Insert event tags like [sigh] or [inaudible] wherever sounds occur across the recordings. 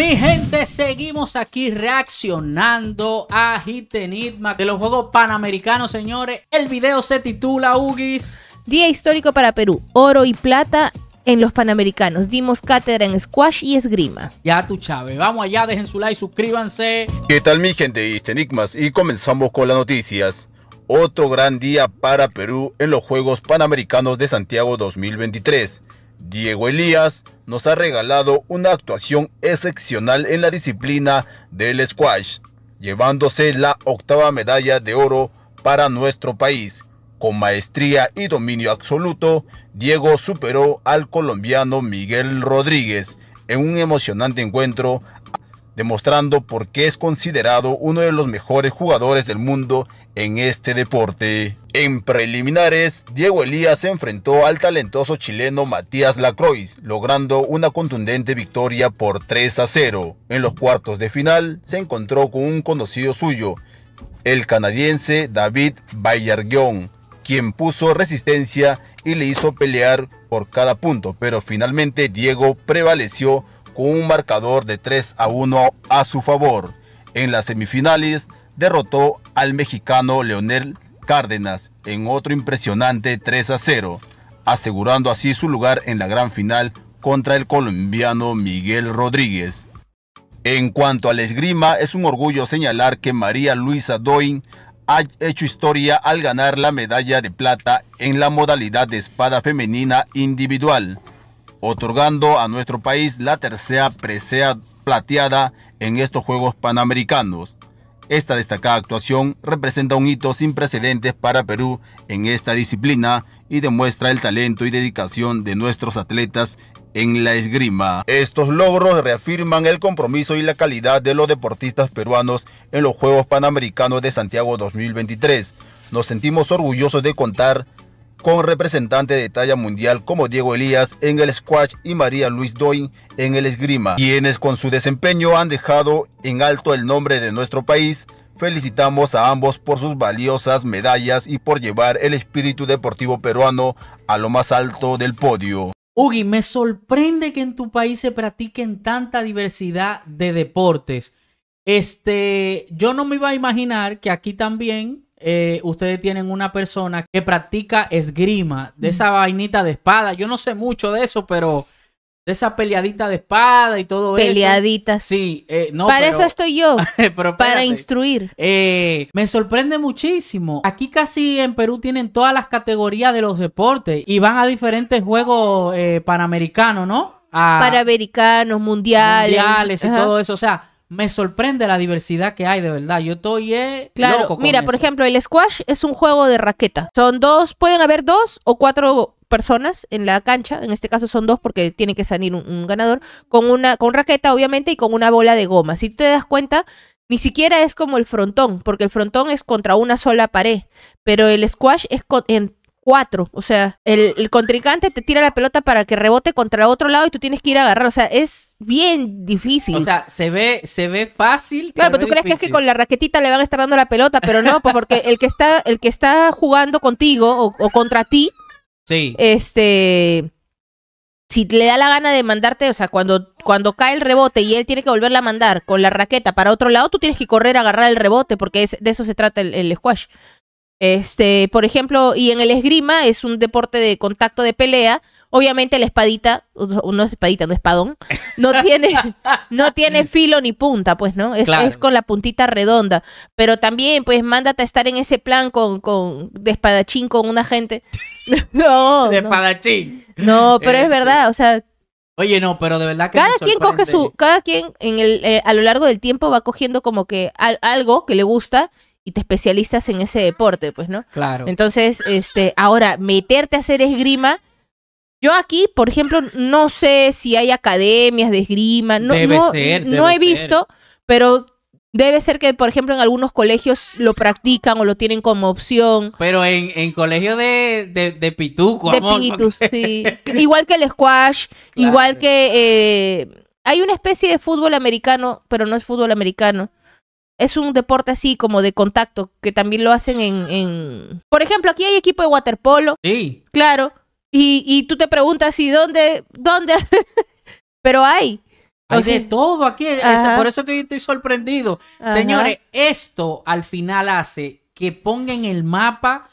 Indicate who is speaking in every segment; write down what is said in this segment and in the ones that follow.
Speaker 1: Mi gente, seguimos aquí reaccionando a Hit de los Juegos Panamericanos, señores. El video se titula Ugis. Día histórico para Perú,
Speaker 2: oro y plata en los Panamericanos. Dimos cátedra en
Speaker 1: squash y esgrima. Ya tu chave, Vamos allá, dejen su like, suscríbanse.
Speaker 3: ¿Qué tal, mi gente? de Enigmas y comenzamos con las noticias. Otro gran día para Perú en los Juegos Panamericanos de Santiago 2023. Diego Elías nos ha regalado una actuación excepcional en la disciplina del squash, llevándose la octava medalla de oro para nuestro país. Con maestría y dominio absoluto, Diego superó al colombiano Miguel Rodríguez en un emocionante encuentro demostrando por qué es considerado uno de los mejores jugadores del mundo en este deporte. En preliminares, Diego Elías se enfrentó al talentoso chileno Matías Lacroix, logrando una contundente victoria por 3 a 0. En los cuartos de final, se encontró con un conocido suyo, el canadiense David Bayarguión, quien puso resistencia y le hizo pelear por cada punto, pero finalmente Diego prevaleció un marcador de 3 a 1 a su favor. En las semifinales derrotó al mexicano Leonel Cárdenas en otro impresionante 3 a 0, asegurando así su lugar en la gran final contra el colombiano Miguel Rodríguez. En cuanto a la esgrima, es un orgullo señalar que María Luisa Doin ha hecho historia al ganar la medalla de plata en la modalidad de espada femenina individual otorgando a nuestro país la tercera presea plateada en estos Juegos Panamericanos. Esta destacada actuación representa un hito sin precedentes para Perú en esta disciplina y demuestra el talento y dedicación de nuestros atletas en la esgrima. Estos logros reafirman el compromiso y la calidad de los deportistas peruanos en los Juegos Panamericanos de Santiago 2023. Nos sentimos orgullosos de contar con representantes de talla mundial como Diego Elías en el squash y María Luis Doin en el esgrima, quienes con su desempeño han dejado en alto el nombre de nuestro país. Felicitamos a ambos por sus valiosas medallas y por llevar el espíritu deportivo peruano a lo más alto del podio.
Speaker 1: Ugi, me sorprende que en tu país se practiquen tanta diversidad de deportes. Este, yo no me iba a imaginar que aquí también eh, ustedes tienen una persona que practica esgrima, de esa vainita de espada. Yo no sé mucho de eso, pero de esa peleadita de espada y todo eso. Peleaditas. Sí, eh, no. Para eso estoy yo. [laughs] para instruir. Eh, me sorprende muchísimo. Aquí casi en Perú tienen todas las categorías de los deportes y van a diferentes juegos panamericanos, ¿no?
Speaker 2: panamericanos, mundiales. Mundiales y todo eso.
Speaker 1: O sea, me sorprende la diversidad que hay, de verdad. Yo estoy eh, claro. con Mira, por
Speaker 2: ejemplo, el squash es un juego de raqueta. Son dos, pueden haber dos o cuatro personas en la cancha, en este caso son dos porque tiene que salir un, ganador, con una con raqueta obviamente y con una bola de goma. Si tú te das cuenta, ni siquiera es como el frontón, porque el frontón es contra una sola pared, pero el squash es con, en cuatro. O sea, el, el, contrincante te tira la pelota para que rebote contra otro lado y tú tienes que ir a agarrar. O sea, es bien
Speaker 1: difícil. O sea, se ve, se ve fácil. Claro, pero tú crees que es que con
Speaker 2: la raquetita le van a estar dando la pelota, pero no, pues, porque el que está, el que está jugando contigo o, contra ti, sí. este si le da la gana de mandarte, o sea, cuando, cuando cae el rebote y él tiene que volverla a mandar con la raqueta para otro lado, tú tienes que correr a agarrar el rebote, porque es, de eso se trata el squash. Este, por ejemplo, y en el esgrima es un deporte de contacto de pelea. Obviamente la espadita, no es espadita, no es espadón, no [laughs] tiene, no tiene filo ni punta, pues, ¿no? Es, con la puntita redonda. Pero también, pues, mándate a estar en ese plan con, de espadachín con una gente. [laughs]
Speaker 1: No. De espadachín. No, pero es este.
Speaker 2: verdad, o sea.
Speaker 1: Oye, no, pero de verdad que. Cada quien coge su.
Speaker 2: Cada quien en el, eh, a lo largo del tiempo va cogiendo como que algo que le gusta y te especializas en ese deporte, pues, ¿no? Claro. Entonces, este, ahora, meterte a hacer esgrima. Yo aquí, por ejemplo, no sé si hay academias de esgrima, no, debe no, no he visto, pero Debe ser que, por ejemplo, en algunos colegios lo practican o lo tienen como opción.
Speaker 1: Pero en, en colegio de, de, pituco, De [laughs]
Speaker 2: sí. Igual que el squash, igual que... Eh, hay una especie de fútbol americano, pero no es fútbol americano es un deporte así como de contacto, que también lo hacen en... Por ejemplo, aquí hay equipo de waterpolo. Sí. Claro. Y, tú te preguntas, ¿y dónde? ¿Dónde? [laughs] Pero hay. Hay de todo aquí. por
Speaker 1: eso que yo estoy sorprendido. Señores, esto al final hace que pongan el mapa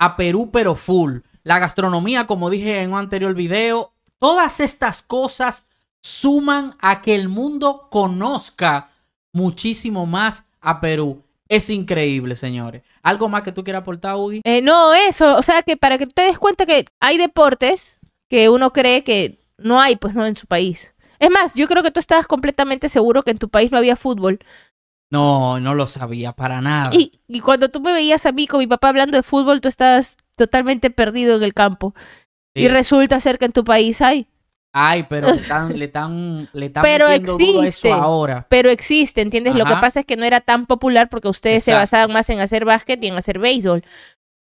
Speaker 1: a Perú, pero full. La gastronomía, como dije en un anterior video, todas estas cosas suman a que el mundo conozca muchísimo más a Perú. Es increíble, señores. ¿Algo más que tú quieras aportar, Ugi?
Speaker 2: Eh, no, eso. O sea, que para que te des cuenta que hay deportes que uno cree que no hay, pues no, en su país. Es más, yo creo que tú estabas completamente seguro que en tu país no había fútbol.
Speaker 1: No, no lo sabía para nada.
Speaker 2: Y, cuando tú me veías a mí con mi papá hablando de fútbol, tú estabas totalmente perdido en el campo. Y resulta ser que en tu país hay.
Speaker 1: Ay, pero le están, le pero existe, eso ahora.
Speaker 2: Pero existe, ¿entiendes? Lo que pasa es que no era tan popular porque ustedes se basaban más en hacer básquet y en hacer béisbol.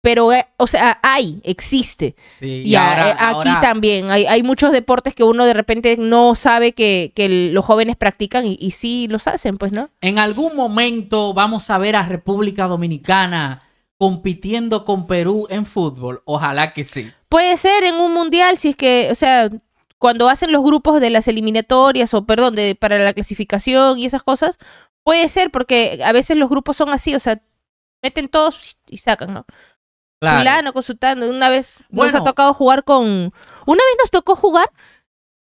Speaker 2: Pero, eh, o sea, hay, existe.
Speaker 1: Sí, y, ahora, eh, aquí
Speaker 2: también hay, muchos deportes que uno de repente no sabe que, los jóvenes practican
Speaker 1: y, y sí los hacen, pues, ¿no? En algún momento vamos a ver a República Dominicana compitiendo con Perú en fútbol. Ojalá que sí. Puede ser en un
Speaker 2: mundial, si es que, o sea, cuando hacen los grupos de las eliminatorias o, perdón, de, para la clasificación y esas cosas, puede ser porque a veces los grupos son así, o sea, meten todos y sacan, ¿no? Claro. Fulano, consultando, una vez nos ha tocado jugar con... Una vez nos tocó jugar,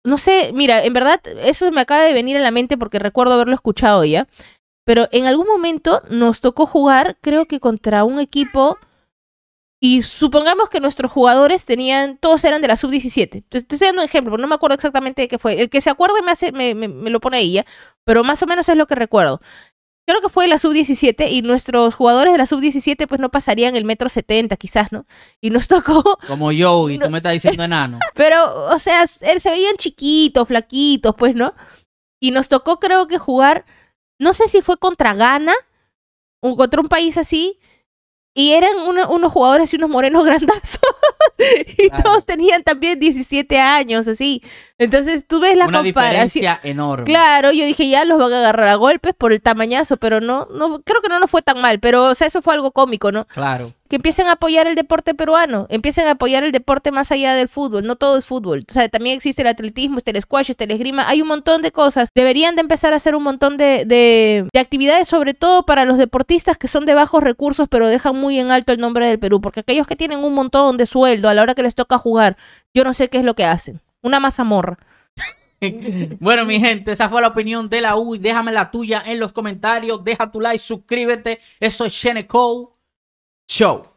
Speaker 2: no sé, mira, en verdad eso me acaba de venir a la mente porque recuerdo haberlo escuchado ya, pero en algún momento nos tocó jugar, creo que contra un equipo y supongamos que nuestros jugadores tenían, todos eran de la sub-17. estoy dando un ejemplo, no me acuerdo exactamente de qué fue. El que se acuerde me, lo pone ella, pero más o menos es lo que recuerdo. Creo que fue la sub-17 y nuestros jugadores de la sub-17 pues no pasarían el metro 70 quizás, ¿no? Y nos [laughs] tocó...
Speaker 1: Como yo, y tú me estás diciendo enano.
Speaker 2: [laughs] pero, o sea, se veían chiquitos, flaquitos, pues, ¿no? Y nos tocó creo que jugar, no sé si fue contra Ghana o contra un país así, y eran unos jugadores y unos morenos [laughs] grandazos. y todos tenían también 17 años, así. Entonces tú ves la comparación. Diferencia enorme. Claro, yo dije, ya los van a agarrar a golpes por el tamañazo, pero no, no, creo que no nos fue tan mal. Pero, o sea, eso fue algo cómico, ¿no? Claro que empiecen a apoyar el deporte peruano, empiecen a apoyar el deporte más allá del fútbol, no todo es fútbol, o sea, también existe el atletismo, este el squash, este el esgrima, hay un montón de cosas, deberían de empezar a hacer un montón de, actividades, sobre todo para los deportistas que son de bajos recursos, pero dejan muy en alto el nombre del Perú, porque aquellos que tienen un montón de sueldo a la hora que les toca jugar, yo no sé qué es lo que hacen, una mazamorra. [laughs]
Speaker 1: Bueno, mi gente, esa fue la opinión de la U. Déjame la tuya en los comentarios. Deja tu like, suscríbete. Eso es Cheneco. Cho